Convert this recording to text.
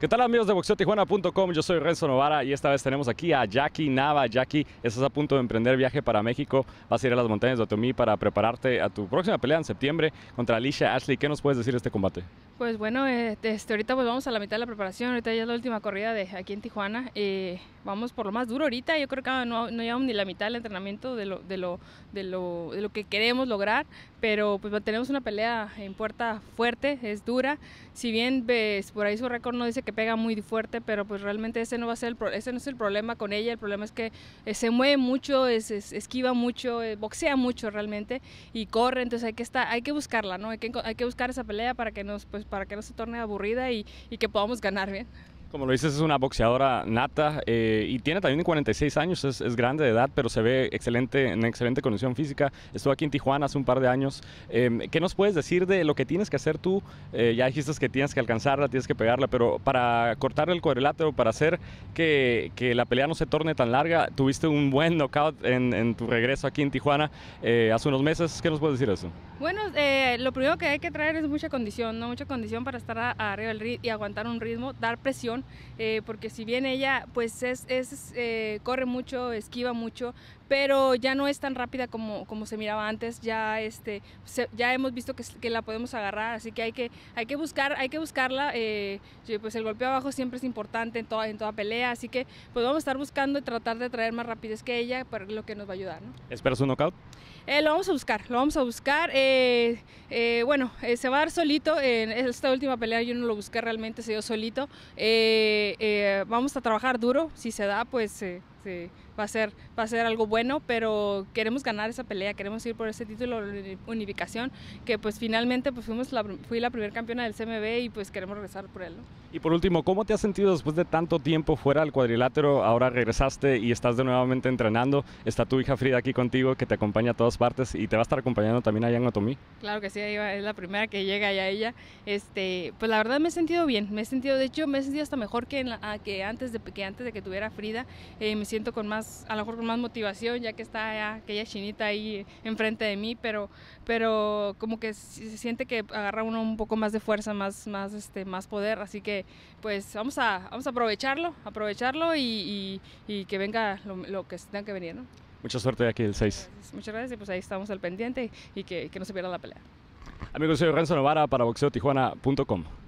¿Qué tal amigos de boxeotijuana.com? Yo soy Renzo Novara y esta vez tenemos aquí a Jackie Nava. Jackie, estás a punto de emprender viaje para México. Vas a ir a las montañas de Otomí para prepararte a tu próxima pelea en septiembre contra Alicia Ashley. ¿Qué nos puedes decir de este combate? Pues bueno, este, ahorita pues vamos a la mitad de la preparación, ahorita ya es la última corrida de aquí en Tijuana, eh, vamos por lo más duro ahorita, yo creo que no, no llevamos ni la mitad del entrenamiento de lo, de lo, de lo, de lo que queremos lograr, pero pues tenemos una pelea en puerta fuerte, es dura, si bien ves, por ahí su récord no dice que pega muy fuerte, pero pues realmente ese no va a ser el, ese no es el problema con ella, el problema es que eh, se mueve mucho, es, esquiva mucho, eh, boxea mucho realmente y corre, entonces hay que, está hay que buscarla, ¿no? hay, que, hay que buscar esa pelea para que nos pues, para que no se torne aburrida y, que podamos ganar bien. Como lo dices, es una boxeadora nata eh, y tiene también 46 años, es, grande de edad, pero se ve excelente, en excelente condición física. Estuvo aquí en Tijuana hace un par de años. Em, ¿Qué nos puedes decir de lo que tienes que hacer tú? Eh, ya dijiste que tienes que alcanzarla, tienes que pegarla, pero para cortar el cuadrilátero, para hacer que, la pelea no se torne tan larga, tuviste un buen knockout en, tu regreso aquí en Tijuana eh, hace unos meses. ¿Qué nos puedes decir eso? Bueno, lo primero que hay que traer es mucha condición, ¿no? Mucha condición para estar a, arriba del ritmo y aguantar un ritmo, dar presión eh, porque si bien ella pues es, eh, corre mucho, esquiva mucho, pero ya no es tan rápida como, como se miraba antes, ya, este, ya hemos visto que, que, la podemos agarrar, así que hay que, hay que, buscar, hay que buscarla, eh, pues el golpeo abajo siempre es importante en toda, en toda pelea, así que pues vamos a estar buscando y tratar de traer más rapidez que ella, para lo que nos va a ayudar. ¿no? ¿Esperas un knockout? lo vamos a buscar, lo vamos a buscar. bueno, se va a dar solito. en esta última pelea yo no lo busqué realmente, se dio solito. Eh, vamos a trabajar duro, si se da, pues eh, va, a ser, va a ser algo bueno, pero queremos ganar esa pelea, queremos ir por ese título de unificación, que pues finalmente pues fuimos la, fui la primera campeona del CMB y pues queremos regresar por él. Y por último, ¿cómo te has sentido después de tanto tiempo fuera del cuadrilátero? Ahora regresaste y estás de nuevamente entrenando, está tu hija Frida aquí contigo que te acompaña a todas partes y te va a estar acompañando también allá en Otomí. Claro que sí, es la primera que llega allá ella. Este, pues la verdad me he sentido bien, me he sentido, de hecho me he sentido hasta mejor que, ah, que, antes, de, que antes de que tuviera Frida. Eh, siento con más, a lo mejor con más motivación, ya que está aquella chinita ahí enfrente de mí, pero, pero como que se siente que agarra uno un poco más de fuerza, más, más, este, más poder, así que pues vamos a, vamos a aprovecharlo, aprovecharlo y, y, que venga lo, que tenga que venir, Mucha suerte aquí el 6. Muchas gracias y pues ahí estamos al pendiente y que, que no se pierda la pelea. Amigos, soy Renzo Novara para boxeotijuana.com.